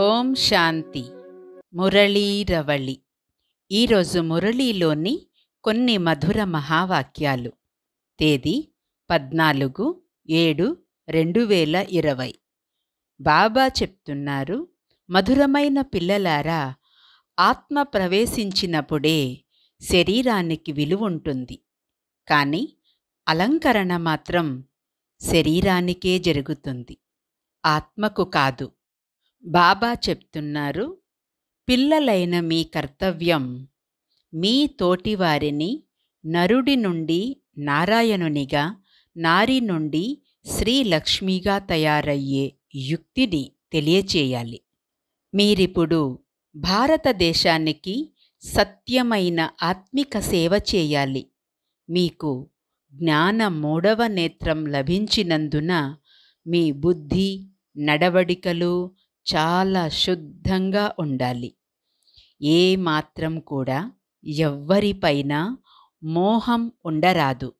ఓం శాంతి మురళీరవళి ఈరోజు మురళీలోని కొన్ని మధుర మహావాక్యాలు తేదీ పద్నాలుగు ఏడు రెండు వేల ఇరవై బాబా చెప్తున్నారు మధురమైన పిల్లలారా ఆత్మ ప్రవేశించినప్పుడే శరీరానికి విలువుంటుంది కానీ అలంకరణ మాత్రం శరీరానికే జరుగుతుంది ఆత్మకు కాదు బాబా చెప్తున్నారు పిల్లలైన మీ కర్తవ్యం మీ తోటివారిని నరుడి నుండి నారాయణునిగా నారి నుండి శ్రీలక్ష్మిగా తయారయ్యే యుక్తిని తెలియచేయాలి మీరిప్పుడు భారతదేశానికి సత్యమైన ఆత్మిక సేవ చేయాలి మీకు జ్ఞాన మూడవ నేత్రం లభించినందున మీ బుద్ధి నడవడికలు చాలా శుద్ధంగా ఉండాలి ఏ మాత్రం కూడా ఎవ్వరిపైన మోహం ఉండరాదు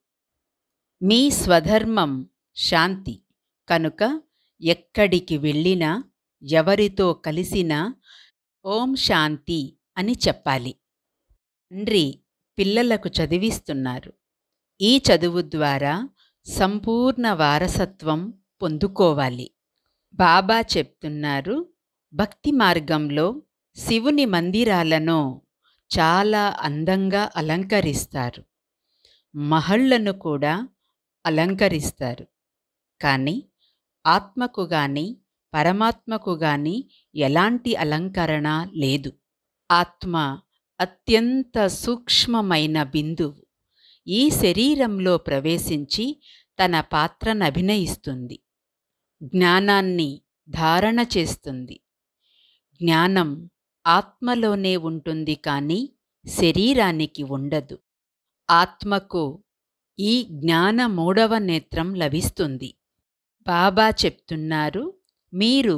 మీ స్వధర్మం శాంతి కనుక ఎక్కడికి వెళ్ళినా ఎవరితో కలిసినా ఓం శాంతి అని చెప్పాలి తండ్రి పిల్లలకు చదివిస్తున్నారు ఈ చదువు ద్వారా సంపూర్ణ వారసత్వం పొందుకోవాలి బాబా చెప్తున్నారు భక్తి మార్గంలో శివుని మందిరాలను చాలా అందంగా అలంకరిస్తారు మహళ్లను కూడా అలంకరిస్తారు కానీ ఆత్మకు కానీ పరమాత్మకు కానీ ఎలాంటి అలంకరణ లేదు ఆత్మ అత్యంత సూక్ష్మమైన బిందువు ఈ శరీరంలో ప్రవేశించి తన పాత్రనభినయిస్తుంది జ్ఞానాన్ని ధారణ చేస్తుంది జ్ఞానం ఆత్మలోనే ఉంటుంది కానీ శరీరానికి ఉండదు ఆత్మకు ఈ జ్ఞాన మూడవ నేత్రం లభిస్తుంది బాబా చెప్తున్నారు మీరు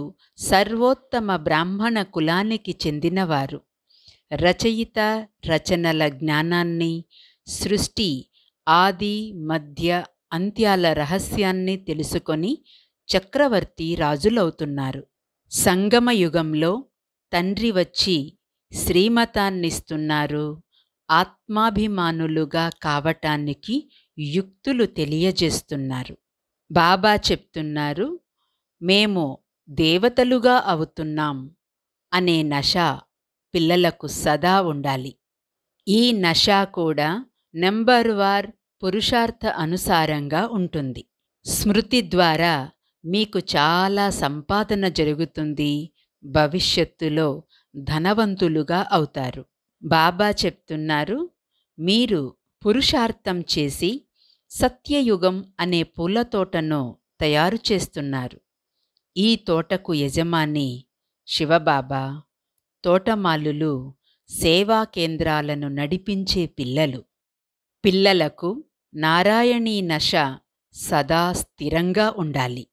సర్వోత్తమ బ్రాహ్మణ కులానికి చెందినవారు రచయిత రచనల జ్ఞానాన్ని సృష్టి ఆది మధ్య అంత్యాల రహస్యాన్ని తెలుసుకొని చక్రవర్తి రాజులవుతున్నారు సంగమ యుగంలో తండ్రి వచ్చి శ్రీమతాన్నిస్తున్నారు ఆత్మాభిమానులుగా కావటానికి యుక్తులు తెలియజేస్తున్నారు బాబా చెప్తున్నారు మేము దేవతలుగా అవుతున్నాం అనే నష పిల్లలకు సదా ఉండాలి ఈ నష కూడా నెంబర్ వార్ పురుషార్థ అనుసారంగా ఉంటుంది స్మృతి ద్వారా మీకు చాలా సంపాదన జరుగుతుంది భవిష్యత్తులో ధనవంతులుగా అవుతారు బాబా చెప్తున్నారు మీరు పురుషార్థం చేసి సత్యయుగం అనే పూల తోటను తయారు చేస్తున్నారు ఈ తోటకు యజమాని శివబాబా తోటమాలులు సేవా కేంద్రాలను నడిపించే పిల్లలు పిల్లలకు నారాయణీ నశ సదా స్థిరంగా ఉండాలి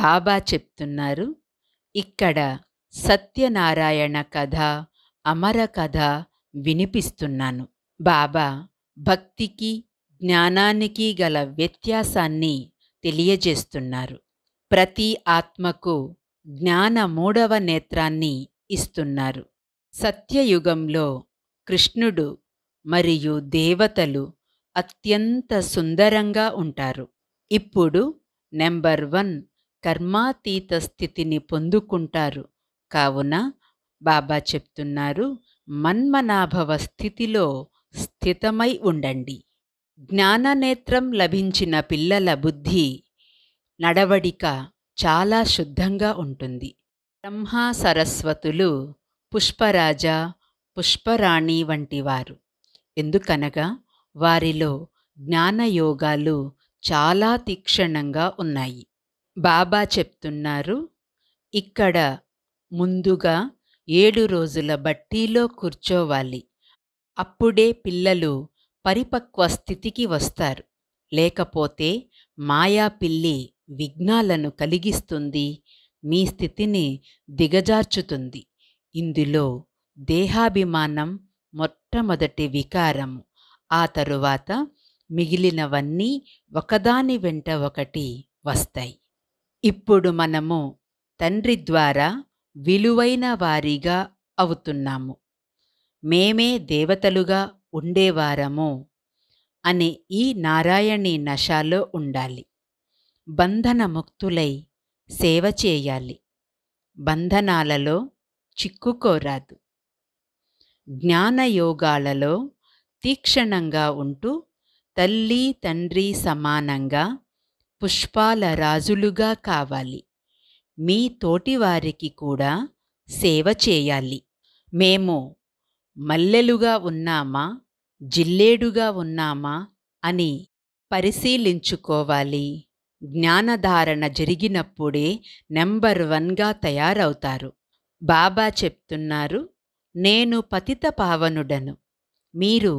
బాబా చెప్తున్నారు ఇక్కడ సత్యనారాయణ కథ అమర కథ వినిపిస్తున్నాను బాబా భక్తికి జ్ఞానానికి గల వ్యత్యాసాన్ని తెలియజేస్తున్నారు ప్రతి ఆత్మకు జ్ఞాన మూడవ నేత్రాన్ని ఇస్తున్నారు సత్యయుగంలో కృష్ణుడు మరియు దేవతలు అత్యంత సుందరంగా ఉంటారు ఇప్పుడు నెంబర్ వన్ కర్మాతీత స్థితిని పొందుకుంటారు కావున బాబా చెప్తున్నారు మన్మనాభవ స్థితిలో స్థితమై ఉండండి జ్ఞాననేత్రం లభించిన పిల్లల బుద్ధి నడవడిక చాలా శుద్ధంగా ఉంటుంది బ్రహ్మా సరస్వతులు పుష్పరాజ పుష్పరాణి వంటివారు ఎందుకనగా వారిలో జ్ఞానయోగాలు చాలా తీక్షణంగా ఉన్నాయి బాబా చెప్తున్నారు ఇక్కడ ముందుగా ఏడు రోజుల బట్టీలో కూర్చోవాలి అప్పుడే పిల్లలు పరిపక్వ స్థితికి వస్తారు లేకపోతే మాయాపిల్లి విఘ్నాలను కలిగిస్తుంది మీ స్థితిని దిగజార్చుతుంది ఇందులో దేహాభిమానం మొట్టమొదటి వికారము ఆ తరువాత మిగిలినవన్నీ ఒకదాని వెంట ఒకటి వస్తాయి ఇప్పుడు మనము తండ్రి ద్వారా విలువైన వారిగా అవుతున్నాము మేమే దేవతలుగా ఉండేవారము అనే ఈ నారాయణీ నశాలో ఉండాలి బంధనముక్తులై సేవ చేయాలి బంధనాలలో చిక్కుకోరాదు జ్ఞానయోగాలలో తీక్షణంగా ఉంటూ తల్లి తండ్రి సమానంగా పుష్పాల రాజులుగా కావాలి మీ తోటివారికి కూడా సేవ చేయాలి మేము మల్లెలుగా ఉన్నామా జిల్లేడుగా ఉన్నామా అని పరిశీలించుకోవాలి జ్ఞానధారణ జరిగినప్పుడే నెంబర్ వన్గా తయారవుతారు బాబా చెప్తున్నారు నేను పతిత పావనుడను మీరు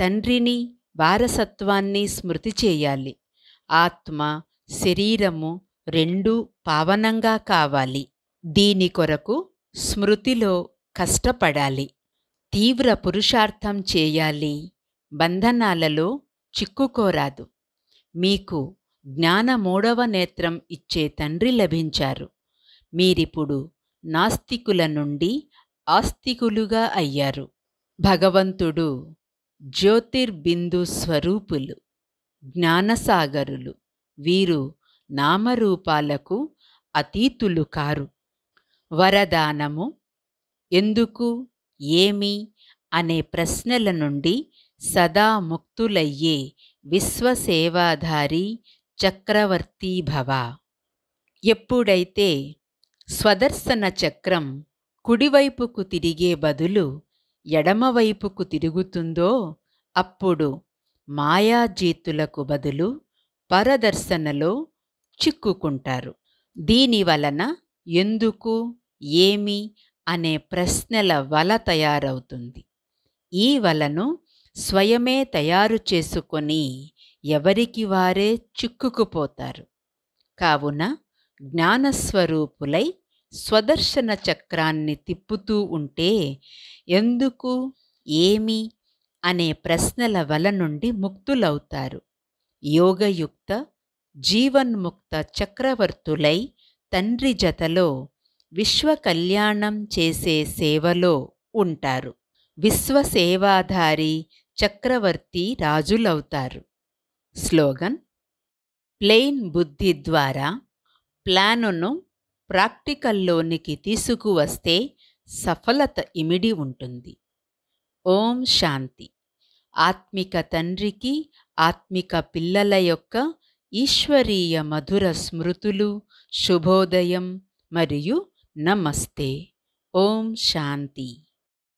తండ్రిని వారసత్వాన్ని స్మృతి చేయాలి ఆత్మ శరీరము రెండూ పావనంగా కావాలి దీని కొరకు స్మృతిలో కష్టపడాలి తీవ్ర పురుషార్థం చేయాలి బంధనాలలో చిక్కుకోరాదు మీకు జ్ఞాన మూడవ నేత్రం ఇచ్చే తండ్రి లభించారు మీరిప్పుడు నాస్తికుల నుండి ఆస్తికులుగా అయ్యారు భగవంతుడు జ్యోతిర్బిందు స్వరూపులు జ్ఞానసాగరులు వీరు నామరూపాలకు అతీతులు కారు వరదానము ఎందుకు ఏమి అనే ప్రశ్నల నుండి సదా ముక్తులయ్యే విశ్వసేవాధారి చక్రవర్తి భవ ఎప్పుడైతే స్వదర్శన చక్రం కుడివైపుకు తిరిగే బదులు ఎడమవైపుకు తిరుగుతుందో అప్పుడు మాయాజీతులకు బదులు పరదర్శనలో చిక్కుకుంటారు దీనివలన ఎందుకు ఏమి అనే ప్రశ్నల వల తయారవుతుంది ఈ వలను స్వయమే తయారు చేసుకొని ఎవరికి వారే చిక్కుకుపోతారు కావున జ్ఞానస్వరూపులై స్వదర్శన చక్రాన్ని తిప్పుతూ ఉంటే ఎందుకు ఏమి అనే ప్రశ్నల వల నుండి ముక్తులవుతారు యోగయుక్త జీవన్ముక్త చక్రవర్తులై తండ్రి జతలో విశ్వ కళ్యాణం చేసే సేవలో ఉంటారు విశ్వసేవాధారి చక్రవర్తి రాజులవుతారు స్లోగన్ ప్లెయిన్ బుద్ధి ద్వారా ప్లానును ప్రాక్టికల్లోనికి తీసుకువస్తే సఫలత ఇమిడి ఉంటుంది ఓం శాంతి ఆత్మిక తండ్రికి ఆత్మిక పిల్లల యొక్క ఈశ్వరీయ మధుర స్మృతులు శుభోదయం మరియు నమస్తే ఓం శాంతి